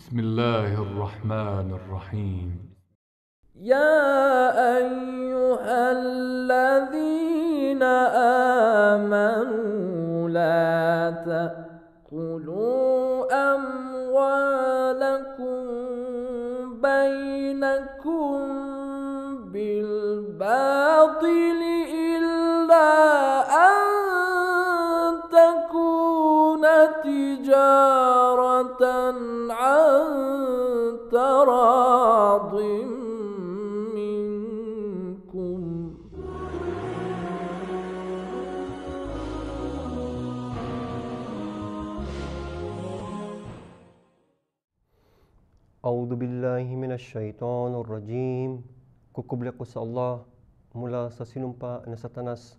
بسم الله الرحمن الرحيم يا أيها الذين آمنوا لا تأكلوا أموالكم بينكم بالباطل إلا أن تكون تجارة A'udhu billahi minasyaitonir rajim. Kukubli ko sa Allah mula sa sinumpa na satanas.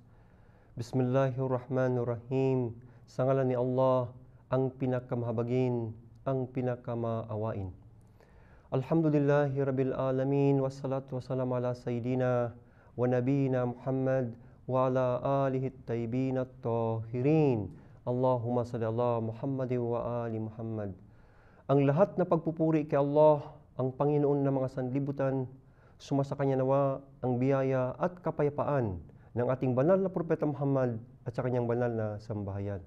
Bismillahirrahmanirrahim. Sa ngalan ni Allah, ang pinakamahabagin, ang pinakamaawain. Alhamdulillahi Rabbil Alamin. Wassalatu wassalamu ala Sayyidina wa Nabiyina Muhammad wa ala alihi at-tayyibin at-tahirin. Allahumma salli ala Muhammad wa ali Muhammad. Ang lahat na pagpupuri kay Allah, ang Panginoon ng mga sanlibutan, sumasa kanya nawa ang biyaya at kapayapaan ng ating banal na Propeta Muhammad at sa kanyang banal na sambahayan.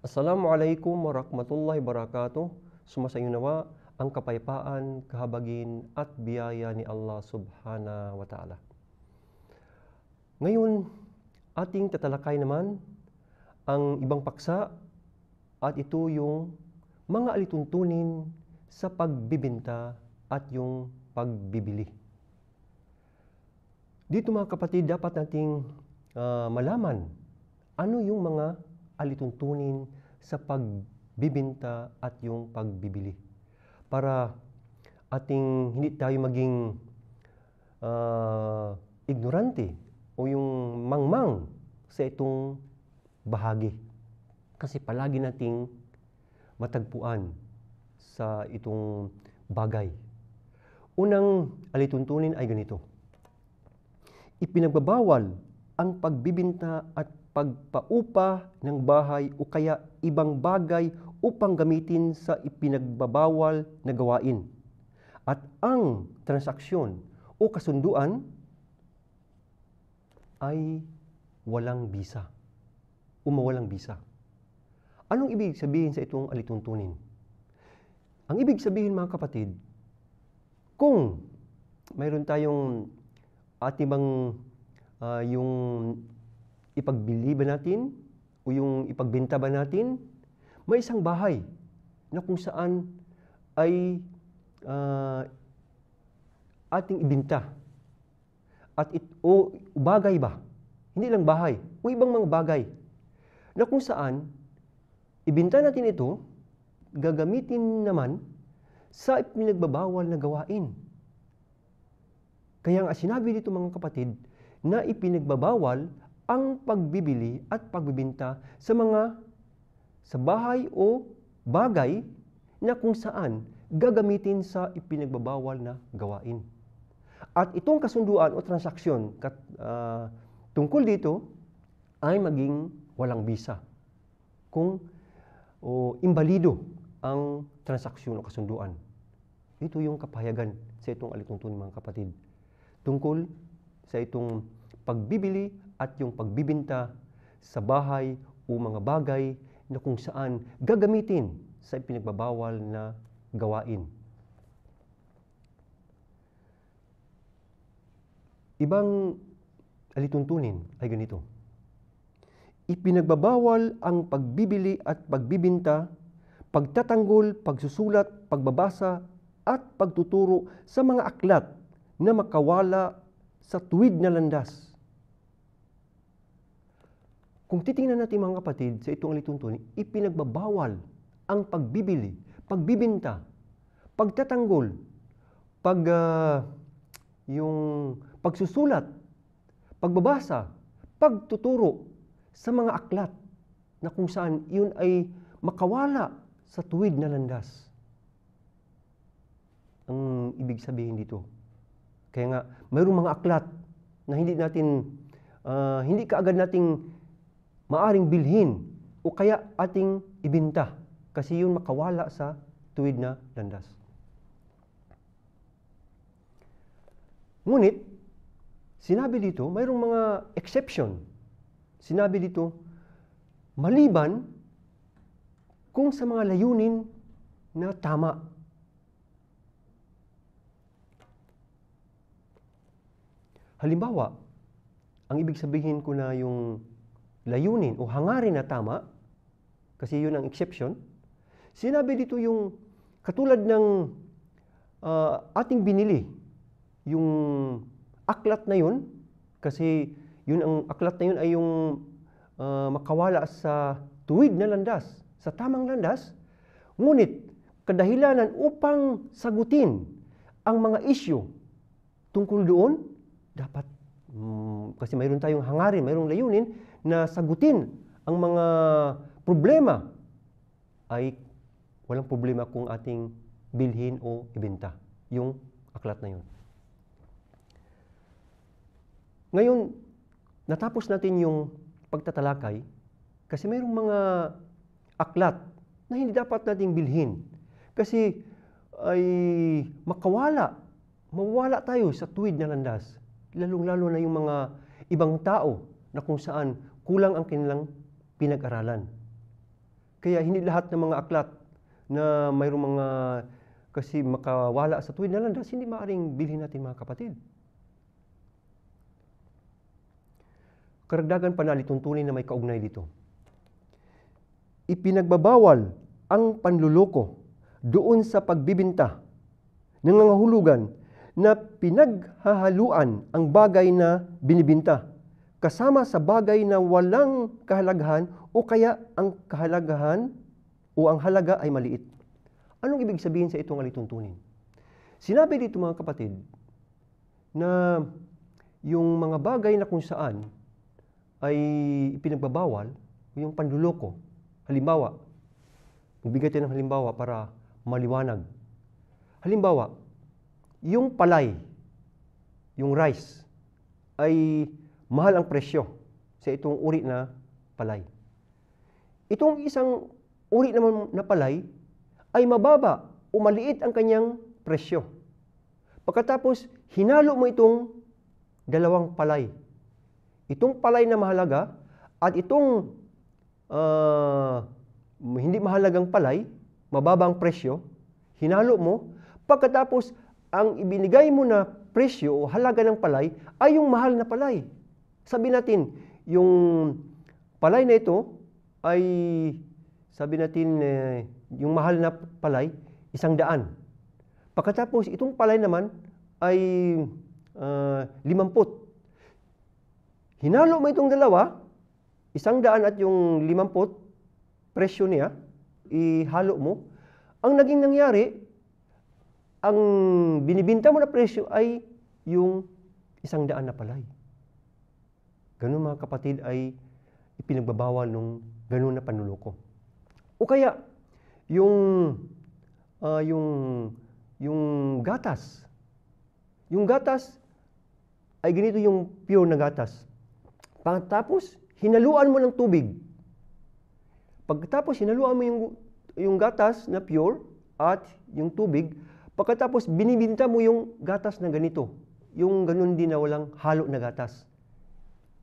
Assalamualaikum warahmatullahi wabarakatuh. Sumasa inyo nawa ang kapayapaan, kahabagin at biyaya ni Allah subhanahu wa ta'ala. Ngayon, ating tatalakay naman ang ibang paksa at ito yung mga alituntunin sa pagbibinta at yung pagbibili. Dito mga kapatid, dapat nating uh, malaman ano yung mga alituntunin sa pagbibinta at yung pagbibili. Para ating hindi tayo maging uh, ignorante o yung mangmang sa itong bahagi. Kasi palagi nating matagpuan sa itong bagay. Unang alituntunin ay ganito. Ipinagbabawal ang pagbibinta at pagpaupa ng bahay o kaya ibang bagay upang gamitin sa ipinagbabawal na gawain. At ang transaksyon o kasunduan ay walang bisa. Umawalang bisa. Anong ibig sabihin sa itong alituntunin? Ang ibig sabihin mga kapatid, kung mayroon tayong atibang uh, ah, yung ipagbili ba natin o yung ipagbenta ba natin, may isang bahay na kung saan ay uh, ating ibinta. At it, o bagay ba? Hindi lang bahay, o ibang mga bagay na kung saan Ibinta natin ito, gagamitin naman sa ipinagbabawal na gawain. Kaya nga sinabi dito mga kapatid na ipinagbabawal ang pagbibili at pagbibinta sa mga sa bahay o bagay na kung saan gagamitin sa ipinagbabawal na gawain. At itong kasunduan o transaksyon kat, uh, tungkol dito ay maging walang bisa. Kung o imbalido ang transaksyon o kasunduan. Ito yung kapahayagan sa itong alituntunin mga kapatid. Tungkol sa itong pagbibili at yung pagbibinta sa bahay o mga bagay na kung saan gagamitin sa pinagbabawal na gawain. Ibang alituntunin ay ganito ipinagbabawal ang pagbibili at pagbibinta, pagtatanggol, pagsusulat, pagbabasa, at pagtuturo sa mga aklat na makawala sa tuwid na landas. Kung titingnan natin mga kapatid sa itong alituntunin, ipinagbabawal ang pagbibili, pagbibinta, pagtatanggol, pag uh, yung pagsusulat, pagbabasa, pagtuturo sa mga aklat na kung saan iyon ay makawala sa tuwid na landas. Ang ibig sabihin dito. Kaya nga, mayroong mga aklat na hindi natin, uh, hindi kaagad nating maaring bilhin o kaya ating ibinta kasi yun makawala sa tuwid na landas. Ngunit, sinabi dito, mayroong mga exception Sinabi dito, maliban kung sa mga layunin na tama. Halimbawa, ang ibig sabihin ko na yung layunin o hangarin na tama, kasi yun ang exception, sinabi dito yung katulad ng uh, ating binili, yung aklat na yun, kasi yun ang aklat na yun ay yung uh, makawala sa tuwid na landas, sa tamang landas. Ngunit kadahilanan upang sagutin ang mga isyu tungkol doon, dapat um, kasi mayroon tayong hangarin, mayroong layunin na sagutin ang mga problema ay walang problema kung ating bilhin o ibenta yung aklat na yun. Ngayon, natapos natin yung pagtatalakay kasi mayroong mga aklat na hindi dapat nating bilhin. Kasi ay makawala, mawala tayo sa tuwid na landas. Lalong-lalo na yung mga ibang tao na kung saan kulang ang kanilang pinag-aralan. Kaya hindi lahat ng mga aklat na mayroong mga kasi makawala sa tuwid na landas, hindi maaring bilhin natin mga kapatid. karagdagan pa na alituntunin na may kaugnay dito. Ipinagbabawal ang panluloko doon sa pagbibinta ng nangangahulugan na pinaghahaluan ang bagay na binibinta kasama sa bagay na walang kahalagahan o kaya ang kahalagahan o ang halaga ay maliit. Anong ibig sabihin sa itong alituntunin? Sinabi dito mga kapatid na yung mga bagay na kung saan ay ipinagbabawal yung panluloko. Halimbawa, magbigay tayo ng halimbawa para maliwanag. Halimbawa, yung palay, yung rice, ay mahal ang presyo sa itong uri na palay. Itong isang uri naman na palay ay mababa o maliit ang kanyang presyo. Pagkatapos, hinalo mo itong dalawang palay Itong palay na mahalaga at itong uh, hindi mahalagang palay, mababang presyo, hinalo mo, pagkatapos ang ibinigay mo na presyo o halaga ng palay ay yung mahal na palay. Sabi natin, yung palay na ito ay, sabi natin, eh, yung mahal na palay, isang daan. Pagkatapos, itong palay naman ay uh, limamput. Hinalo mo itong dalawa, isang daan at yung limampot, presyo niya, ihalo mo. Ang naging nangyari, ang binibinta mo na presyo ay yung isang daan na palay. Ganun mga kapatid ay ipinagbabawal nung ganun na panuloko. O kaya, yung, uh, yung, yung gatas. Yung gatas ay ganito yung pure na gatas. Pagkatapos, hinaluan mo ng tubig. Pagkatapos, hinaluan mo yung, yung gatas na pure at yung tubig. Pagkatapos, binibinta mo yung gatas na ganito. Yung ganun din na walang halo na gatas.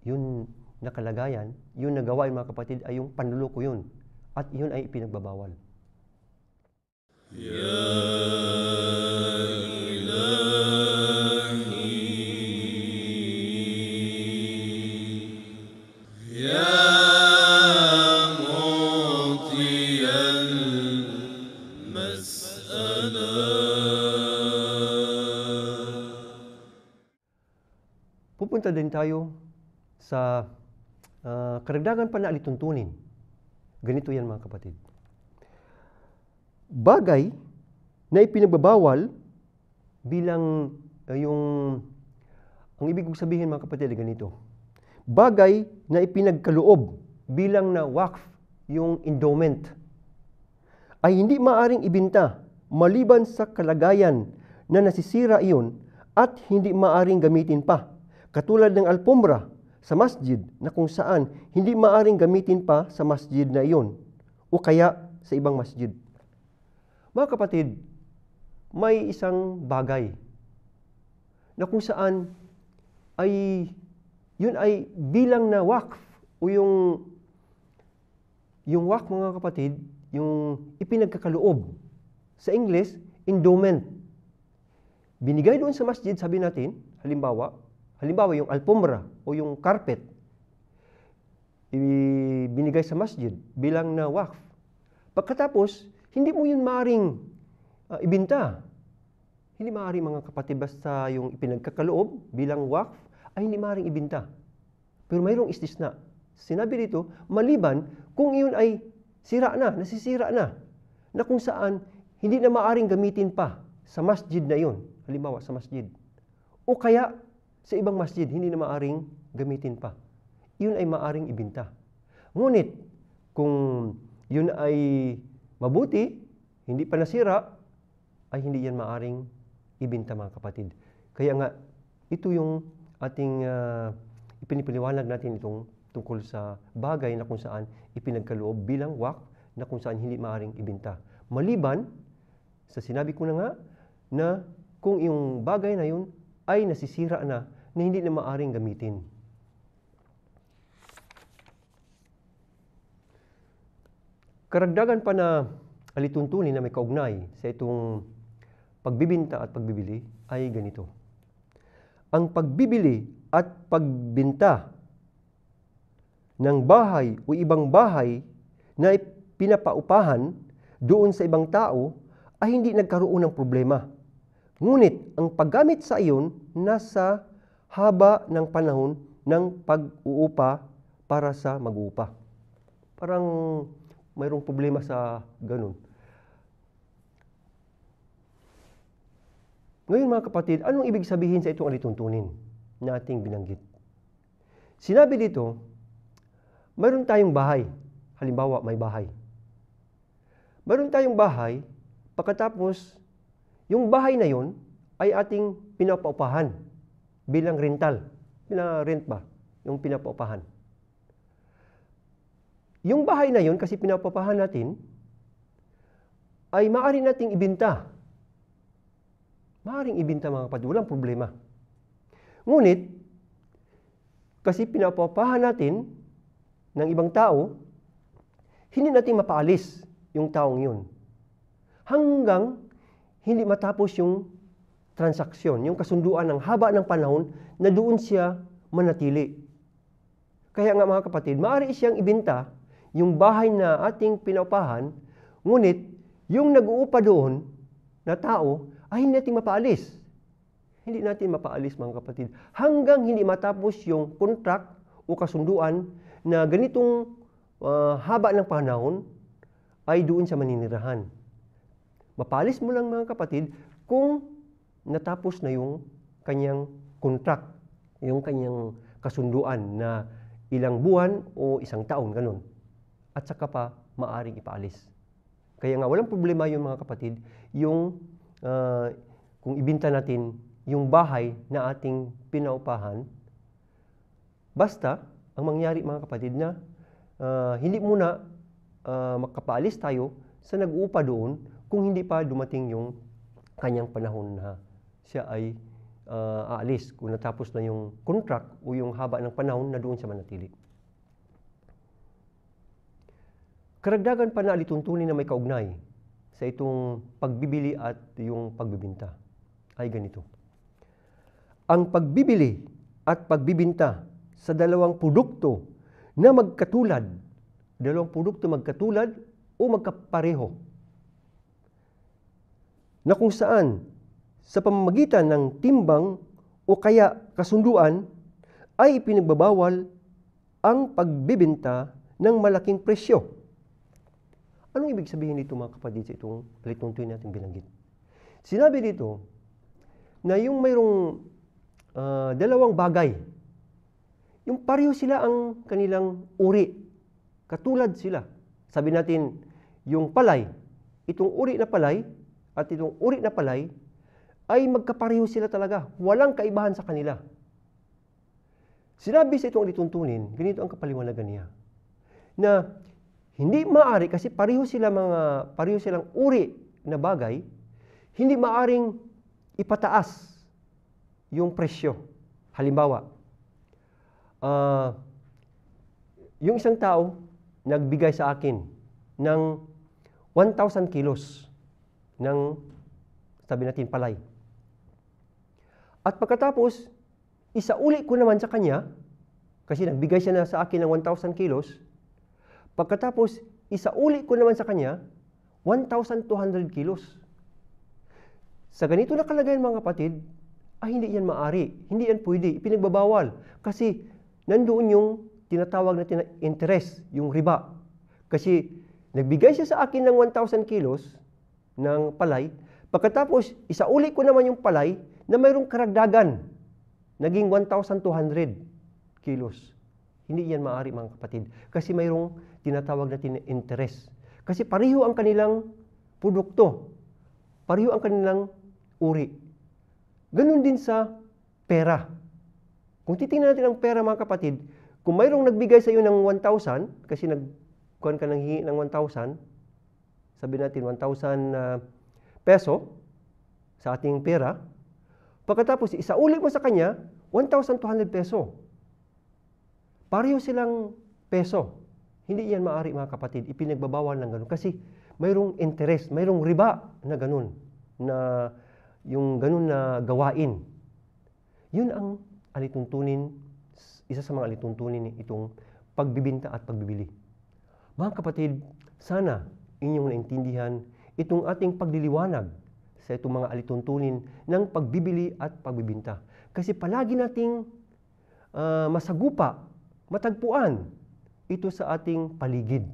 Yun na kalagayan, yun na gawain mga kapatid ay yung panluloko yun. At yun ay ipinagbabawal. Yeah. din tayo sa uh, karagdagan pa na alituntunin. Ganito yan mga kapatid. Bagay na ipinagbabawal bilang uh, yung ang ibig kong sabihin mga kapatid ganito. Bagay na ipinagkaloob bilang na wakf yung endowment ay hindi maaring ibinta maliban sa kalagayan na nasisira iyon at hindi maaring gamitin pa Katulad ng alpumbra sa masjid na kung saan hindi maaring gamitin pa sa masjid na iyon o kaya sa ibang masjid. Mga kapatid, may isang bagay na kung saan ay yun ay bilang na wakf o yung yung wakf mga kapatid, yung ipinagkakaloob sa English, endowment. Binigay doon sa masjid, sabi natin, halimbawa, Halimbawa, yung alpumbra o yung carpet, binigay sa masjid bilang na wakf. Pagkatapos, hindi mo yun maaring uh, ibinta. Hindi maaaring mga kapatid basta yung ipinagkakaloob bilang wakf ay hindi maaaring ibinta. Pero mayroong istisna. Sinabi dito, maliban kung iyon ay sira na, nasisira na, na kung saan hindi na maaring gamitin pa sa masjid na iyon. Halimbawa, sa masjid. O kaya, sa ibang masjid, hindi na maaring gamitin pa. Yun ay maaring ibinta. Ngunit, kung yun ay mabuti, hindi pa nasira, ay hindi yan maaring ibinta mga kapatid. Kaya nga, ito yung ating uh, ah, ipinipiliwanag natin itong tungkol sa bagay na kung saan ipinagkaloob bilang wak na kung saan hindi maaring ibinta. Maliban sa sinabi ko na nga na kung yung bagay na yun ay nasisira na na hindi na maaring gamitin. Karagdagan pa na alituntunin na may kaugnay sa itong pagbibinta at pagbibili ay ganito. Ang pagbibili at pagbinta ng bahay o ibang bahay na pinapaupahan doon sa ibang tao ay hindi nagkaroon ng problema. Ngunit ang paggamit sa iyon nasa haba ng panahon ng pag-uupa para sa mag-uupa. Parang mayroong problema sa ganun. Ngayon mga kapatid, anong ibig sabihin sa itong alituntunin na ating binanggit? Sinabi dito, mayroon tayong bahay. Halimbawa, may bahay. Mayroon tayong bahay, pagkatapos, yung bahay na yon ay ating pinapaupahan bilang rental. Pina-rent ba? Yung pinapaupahan. Yung bahay na yun, kasi pinapaupahan natin, ay maari nating ibinta. Maaring ibinta mga kapatid, walang problema. Ngunit, kasi pinapaupahan natin ng ibang tao, hindi natin mapaalis yung taong yun. Hanggang hindi matapos yung transaksyon, yung kasunduan ng haba ng panahon na doon siya manatili. Kaya nga mga kapatid, maaari siyang ibinta yung bahay na ating pinaupahan, ngunit yung nag-uupa doon na tao ay hindi natin mapaalis. Hindi natin mapaalis mga kapatid. Hanggang hindi matapos yung contract o kasunduan na ganitong uh, haba ng panahon ay doon siya maninirahan. Mapaalis mo lang mga kapatid kung natapos na yung kanyang contract, yung kanyang kasunduan na ilang buwan o isang taon, ganun. At saka pa, maaring ipaalis. Kaya nga, walang problema yung mga kapatid, yung uh, kung ibinta natin yung bahay na ating pinaupahan, basta ang mangyari mga kapatid na uh, hindi muna uh, ah, makapaalis tayo sa nag-uupa doon kung hindi pa dumating yung kanyang panahon na siya ay uh, aalis kung natapos na yung contract o yung haba ng panahon na doon siya manatili. Karagdagan pa na alituntunin na may kaugnay sa itong pagbibili at yung pagbibinta ay ganito. Ang pagbibili at pagbibinta sa dalawang produkto na magkatulad, dalawang produkto magkatulad o magkapareho, na kung saan sa pamamagitan ng timbang o kaya kasunduan ay ipinagbabawal ang pagbibinta ng malaking presyo. Anong ibig sabihin nito mga kapatid sa itong lituntuin natin binanggit? Sinabi dito na yung mayroong uh, dalawang bagay, yung pareho sila ang kanilang uri. Katulad sila. Sabi natin, yung palay, itong uri na palay at itong uri na palay ay magkapareho sila talaga. Walang kaibahan sa kanila. Sinabi sa itong lituntunin, ganito ang kapaliwanagan niya, na hindi maari kasi pareho sila mga pareho silang uri na bagay, hindi maaring ipataas yung presyo. Halimbawa, uh, yung isang tao nagbigay sa akin ng 1,000 kilos ng sabi natin palay. At pagkatapos, isauli ko naman sa kanya, kasi nagbigay siya na sa akin ng 1,000 kilos. Pagkatapos, isauli ko naman sa kanya, 1,200 kilos. Sa ganito na kalagayan mga kapatid, ay hindi yan maari. Hindi yan pwede. Ipinagbabawal. Kasi nandoon yung tinatawag na interest, yung riba. Kasi nagbigay siya sa akin ng 1,000 kilos ng palay. Pagkatapos, isauli ko naman yung palay, na mayroong karagdagan, naging 1,200 kilos. Hindi yan maaari mga kapatid kasi mayroong tinatawag natin na interest. Kasi pariho ang kanilang produkto. Pariho ang kanilang uri. Ganun din sa pera. Kung titingnan natin ang pera mga kapatid, kung mayroong nagbigay sa iyo ng 1,000, kasi nagkuhan ka ng hingi ng 1,000, sabi natin 1,000 uh, ah, peso sa ating pera, Pagkatapos, isauli mo sa kanya, 1,200 peso. Pareho silang peso. Hindi yan maari mga kapatid. Ipinagbabawal ng ganun. Kasi mayroong interest, mayroong riba na ganun. Na yung ganun na gawain. Yun ang alituntunin, isa sa mga alituntunin itong pagbibinta at pagbibili. Mga kapatid, sana inyong naintindihan itong ating pagliliwanag sa itong mga alituntunin ng pagbibili at pagbibinta. Kasi palagi nating uh, masagupa, matagpuan ito sa ating paligid.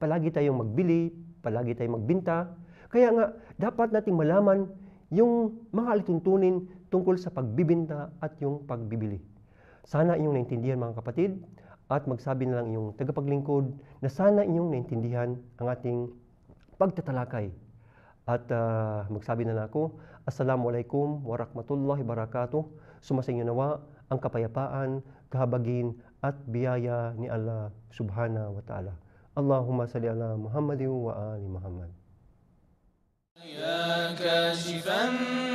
Palagi tayong magbili, palagi tayong magbinta. Kaya nga, dapat nating malaman yung mga alituntunin tungkol sa pagbibinta at yung pagbibili. Sana inyong naintindihan mga kapatid at magsabi na lang inyong tagapaglingkod na sana inyong naintindihan ang ating pagtatalakay at uh, magsabi na, na ako, Assalamualaikum warahmatullahi wabarakatuh. Sumasinyo nawa ang kapayapaan, kahabagin at biyaya ni Allah subhanahu wa ta'ala. Allahumma salli ala Muhammadin wa ali Muhammad. Ya kashifan